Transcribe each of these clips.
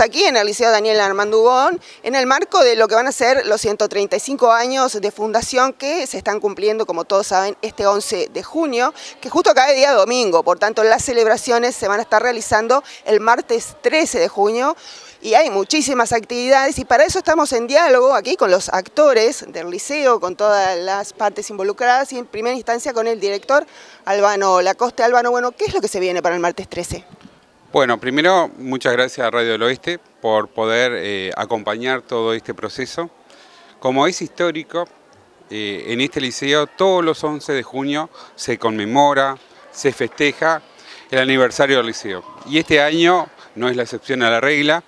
aquí en el Liceo Daniel Armandugón, en el marco de lo que van a ser los 135 años de fundación que se están cumpliendo, como todos saben, este 11 de junio, que justo cae día domingo, por tanto las celebraciones se van a estar realizando el martes 13 de junio y hay muchísimas actividades y para eso estamos en diálogo aquí con los actores del liceo, con todas las partes involucradas y en primera instancia con el director Albano Lacoste. Albano, bueno, ¿qué es lo que se viene para el martes 13? Bueno, primero muchas gracias a Radio del Oeste por poder eh, acompañar todo este proceso. Como es histórico, eh, en este liceo todos los 11 de junio se conmemora, se festeja el aniversario del liceo. Y este año no es la excepción a la regla.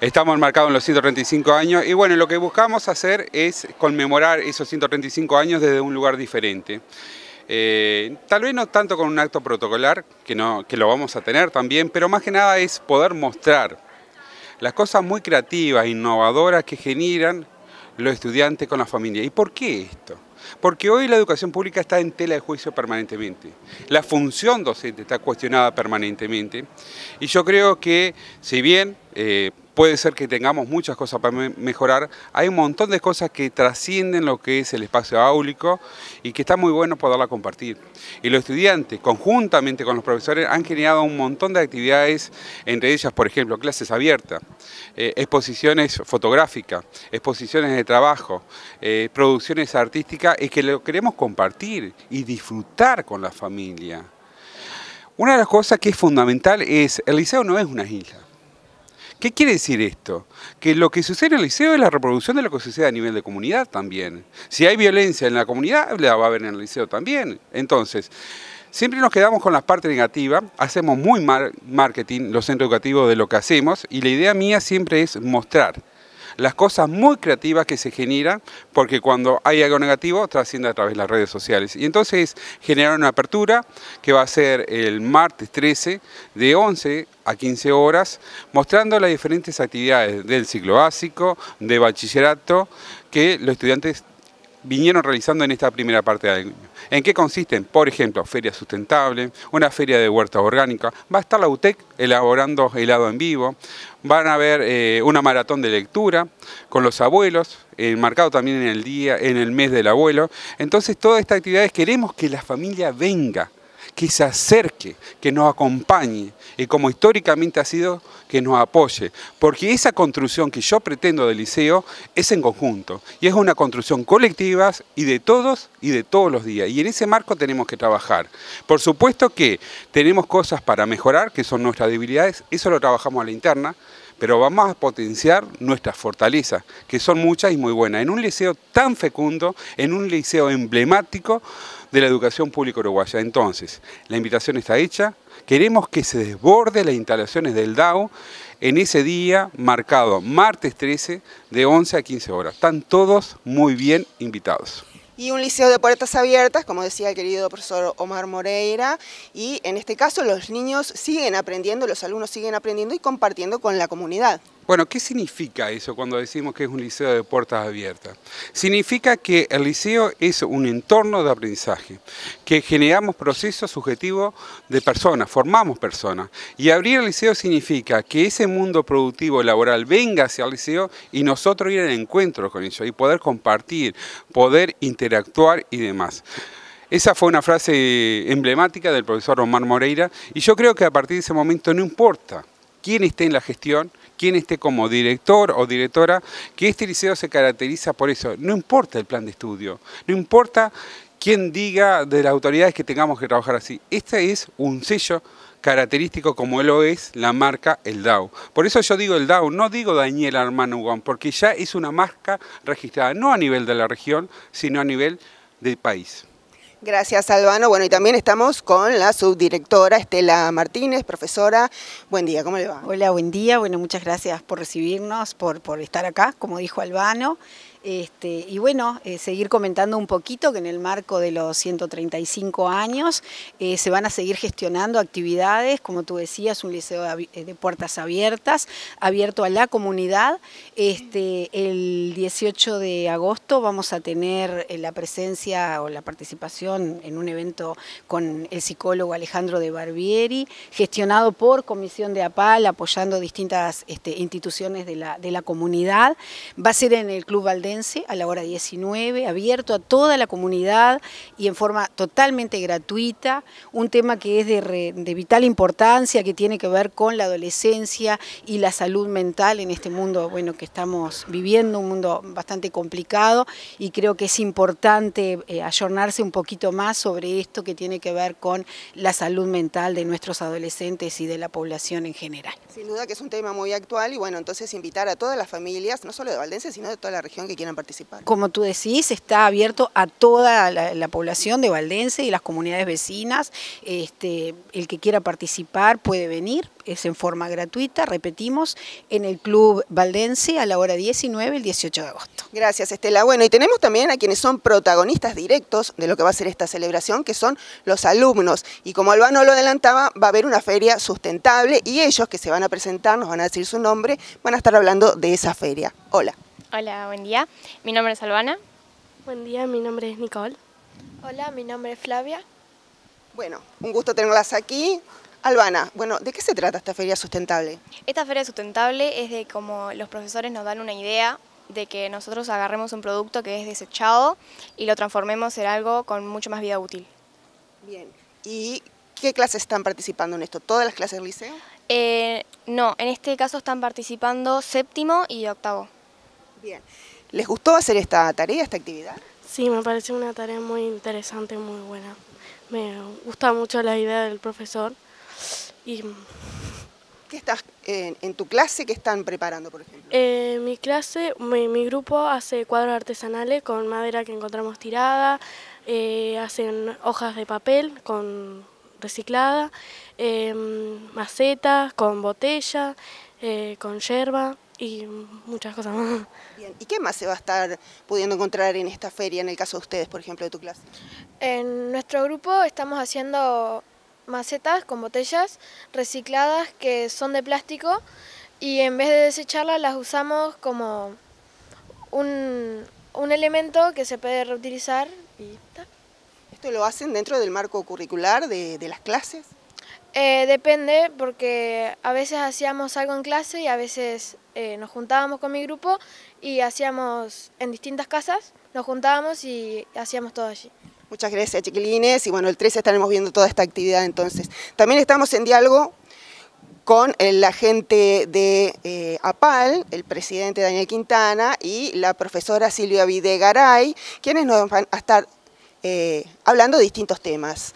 Estamos marcados en los 135 años y bueno, lo que buscamos hacer es conmemorar esos 135 años desde un lugar diferente. Eh, tal vez no tanto con un acto protocolar, que, no, que lo vamos a tener también, pero más que nada es poder mostrar las cosas muy creativas, innovadoras que generan los estudiantes con la familia. ¿Y por qué esto? Porque hoy la educación pública está en tela de juicio permanentemente. La función docente está cuestionada permanentemente. Y yo creo que, si bien... Eh, puede ser que tengamos muchas cosas para mejorar. Hay un montón de cosas que trascienden lo que es el espacio áulico y que está muy bueno poderla compartir. Y los estudiantes, conjuntamente con los profesores, han generado un montón de actividades, entre ellas, por ejemplo, clases abiertas, eh, exposiciones fotográficas, exposiciones de trabajo, eh, producciones artísticas, y que lo queremos compartir y disfrutar con la familia. Una de las cosas que es fundamental es, el liceo no es una isla. ¿Qué quiere decir esto? Que lo que sucede en el liceo es la reproducción de lo que sucede a nivel de comunidad también. Si hay violencia en la comunidad, la va a haber en el liceo también. Entonces, siempre nos quedamos con la parte negativa, hacemos muy mal marketing los centros educativos de lo que hacemos y la idea mía siempre es mostrar las cosas muy creativas que se generan, porque cuando hay algo negativo trasciende a través de las redes sociales. Y entonces generaron una apertura que va a ser el martes 13 de 11 a 15 horas, mostrando las diferentes actividades del ciclo básico, de bachillerato, que los estudiantes vinieron realizando en esta primera parte del año. ¿En qué consisten? Por ejemplo, feria sustentable, una feria de huerta orgánica, va a estar la UTEC elaborando helado en vivo, van a haber eh, una maratón de lectura con los abuelos, eh, marcado también en el día, en el mes del abuelo. Entonces, todas estas actividades queremos que la familia venga, que se acerque, que nos acompañe y como históricamente ha sido, que nos apoye. Porque esa construcción que yo pretendo del liceo es en conjunto y es una construcción colectiva y de todos y de todos los días. Y en ese marco tenemos que trabajar. Por supuesto que tenemos cosas para mejorar, que son nuestras debilidades, eso lo trabajamos a la interna, pero vamos a potenciar nuestras fortalezas, que son muchas y muy buenas. En un liceo tan fecundo, en un liceo emblemático, de la educación pública uruguaya. Entonces, la invitación está hecha. Queremos que se desborde las instalaciones del DAO en ese día marcado, martes 13, de 11 a 15 horas. Están todos muy bien invitados y un liceo de puertas abiertas, como decía el querido profesor Omar Moreira, y en este caso los niños siguen aprendiendo, los alumnos siguen aprendiendo y compartiendo con la comunidad. Bueno, ¿qué significa eso cuando decimos que es un liceo de puertas abiertas? Significa que el liceo es un entorno de aprendizaje, que generamos procesos subjetivos de personas, formamos personas. Y abrir el liceo significa que ese mundo productivo laboral venga hacia el liceo y nosotros ir en encuentro con ellos y poder compartir, poder interactuar y demás. Esa fue una frase emblemática del profesor Omar Moreira y yo creo que a partir de ese momento no importa quién esté en la gestión, quien esté como director o directora, que este liceo se caracteriza por eso. No importa el plan de estudio, no importa quién diga de las autoridades que tengamos que trabajar así. Este es un sello característico como lo es la marca el DAO. Por eso yo digo el DAO, no digo Daniel Armano One, porque ya es una marca registrada, no a nivel de la región, sino a nivel del país. Gracias, Albano. Bueno, y también estamos con la subdirectora Estela Martínez, profesora. Buen día, ¿cómo le va? Hola, buen día. Bueno, muchas gracias por recibirnos, por, por estar acá, como dijo Albano. Este, y bueno, eh, seguir comentando un poquito que en el marco de los 135 años eh, se van a seguir gestionando actividades, como tú decías, un liceo eh, de puertas abiertas, abierto a la comunidad. Este, el 18 de agosto vamos a tener la presencia o la participación en un evento con el psicólogo Alejandro de Barbieri, gestionado por Comisión de APAL, apoyando distintas este, instituciones de la, comunidad. Va a ser en el Club Valdés a la hora 19, abierto a toda la comunidad y en forma totalmente gratuita, un tema que es de, vital importancia, que tiene que ver con la adolescencia y la salud mental en este mundo bueno, que estamos viviendo, un mundo bastante complicado y creo que es importante eh, ayornarse un poquito más sobre esto que tiene que ver con la salud mental de nuestros adolescentes y de la población en general. Sin duda que es un tema muy actual y bueno, entonces invitar a todas las familias, no solo de Valdense, sino de toda la región que quieran participar. Como tú decís, está abierto a toda la, población de Valdense y las comunidades vecinas. Este, el que quiera participar puede venir, es en forma gratuita, repetimos, en el Club Valdense a la hora 19, el 18 de agosto. Gracias, Estela. Bueno, y tenemos también a quienes son protagonistas directos de lo que va a ser esta celebración, que son los alumnos. Y como Albano lo adelantaba, va a haber una feria sustentable y ellos que se van a presentar, nos van a decir su nombre, van a estar hablando de esa feria. Hola. Hola, buen día. Mi nombre es Albana. Buen día, mi nombre es Nicole. Hola, mi nombre es Flavia. Bueno, un gusto tenerlas aquí. Albana, bueno, ¿de qué se trata esta feria sustentable? Esta feria sustentable es de cómo los profesores nos dan una idea de que nosotros agarremos un producto que es desechado y lo transformemos en algo con mucho más vida útil. Bien, ¿y qué clases están participando en esto? ¿Todas las clases del liceo? Eh, no, en este caso están participando séptimo y octavo. Bien. ¿Les gustó hacer esta tarea, esta actividad? Sí, me parece una tarea muy interesante, muy buena. Me gusta mucho la idea del profesor. Y... Mm, ¿Qué estás en, tu clase? ¿Qué están preparando, por ejemplo? Eh, mi clase, mi, grupo hace cuadros artesanales con madera que encontramos tirada, eh, hacen hojas de papel con reciclada, eh, mm, macetas con botella, con yerba y muchas cosas más. ¿Y qué más se va a estar pudiendo encontrar en esta feria, en el caso de ustedes, por ejemplo, de tu clase? En nuestro grupo estamos haciendo macetas con botellas recicladas que son de plástico y en vez de desecharlas las usamos como un, un elemento que se puede reutilizar y ¿Esto lo hacen dentro del marco curricular de, de las clases? Eh, depende, porque a veces hacíamos algo en clase y a veces eh, nos juntábamos con mi grupo y hacíamos en distintas casas, nos juntábamos y hacíamos todo allí. Muchas gracias chiquilines y bueno, el 13 estaremos viendo toda esta actividad entonces. También estamos en diálogo con la gente de eh, APAL, el presidente Daniel Quintana y la profesora Silvia Videgaray, quienes nos van a estar hablando de distintos temas.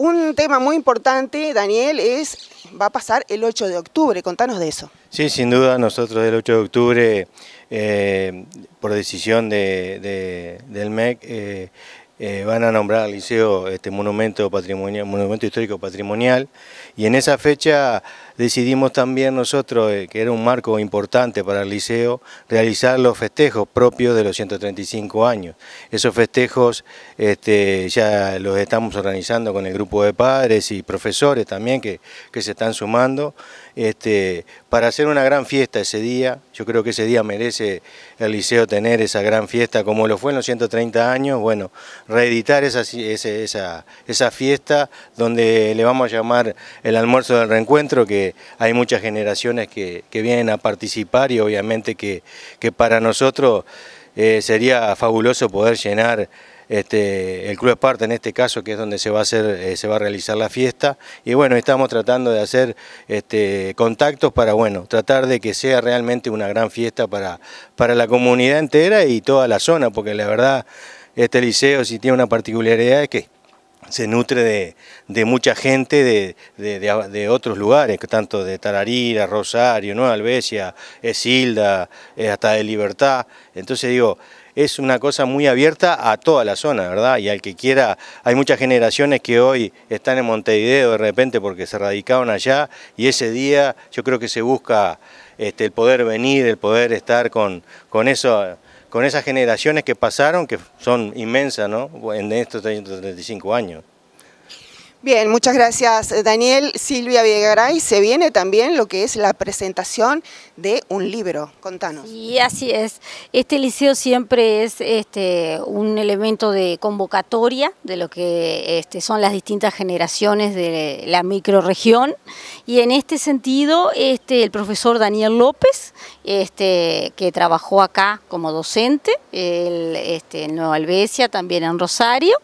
Un tema muy importante, Daniel, es va a pasar el 8 de octubre. Contanos de eso. Sí, sin duda, nosotros el 8 de octubre, eh, por decisión del MEC, eh, eh, van a nombrar al liceo este monumento, patrimonial, monumento histórico patrimonial y en esa fecha decidimos también nosotros, eh, que era un marco importante para el liceo, realizar los festejos propios de los 135 años. Esos festejos este, ya los estamos organizando con el grupo de padres y profesores también que, que se están sumando este, para hacer una gran fiesta ese día. Yo creo que ese día merece el liceo tener esa gran fiesta como lo fue en los 130 años. Bueno, reeditar esa, esa, fiesta donde le vamos a llamar el almuerzo del reencuentro, que hay muchas generaciones que, vienen a participar y obviamente que, que para nosotros eh, sería fabuloso poder llenar este, el Club Esparta en este caso, que es donde se va a, hacer, eh, se va a realizar la fiesta. Y bueno, estamos tratando de hacer este, contactos para, bueno, tratar de que sea realmente una gran fiesta para, para la comunidad entera y toda la zona, porque la verdad, este liceo sí tiene una particularidad es que se nutre de, de mucha gente de, otros lugares, tanto de Tararira, Rosario, Nueva Albesia, Esilda, eh, hasta de Libertad. Entonces digo, es una cosa muy abierta a toda la zona, ¿verdad? Y al que quiera, hay muchas generaciones que hoy están en Montevideo de repente porque se radicaron allá y ese día yo creo que se busca este, el poder venir, el poder estar con, eso, con esas generaciones que pasaron, que son inmensas, ¿no? En estos 335 años. Bien, muchas gracias eh, Daniel. Silvia y se viene también lo que es la presentación de un libro. Contanos. Y así es. Este liceo siempre es este, un elemento de convocatoria de lo que este, son las distintas generaciones de la microregión Y en este sentido, este, el profesor Daniel López, que trabajó acá como docente, en Nueva Albesia, también en Rosario,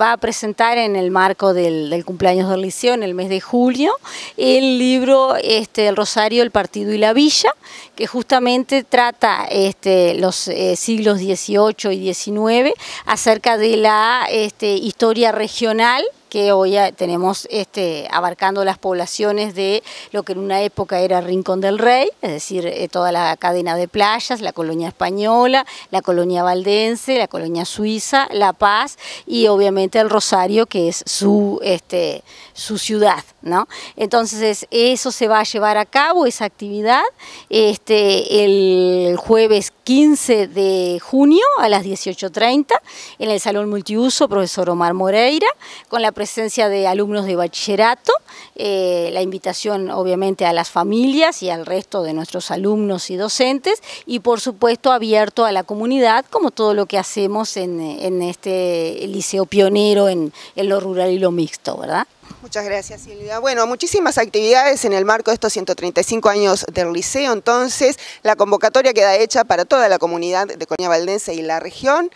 va a presentar en el marco del, cumpleaños de liceo en el mes de julio, el libro este, El Rosario, el Partido y la Villa, que justamente trata este, los eh, siglos XVIII y XIX acerca de la este, historia regional que hoy tenemos este, abarcando las poblaciones de lo que en una época era Rincón del Rey, es decir, eh, toda la cadena de playas, la colonia española, la colonia valdense, la colonia suiza, La Paz y obviamente el Rosario, que es su, este, su ciudad. ¿no? Entonces eso se va a llevar a cabo, esa actividad, este, el jueves 15 de junio a las 18.30 en el Salón Multiuso, profesor Omar Moreira, con la presencia de alumnos de bachillerato, eh, la invitación obviamente a las familias y al resto de nuestros alumnos y docentes y por supuesto abierto a la comunidad como todo lo que hacemos en, este liceo pionero en, lo rural y lo mixto, ¿verdad? Muchas gracias Silvia. Bueno, muchísimas actividades en el marco de estos 135 años del liceo, entonces la convocatoria queda hecha para toda la comunidad de Coña Valdense y la región.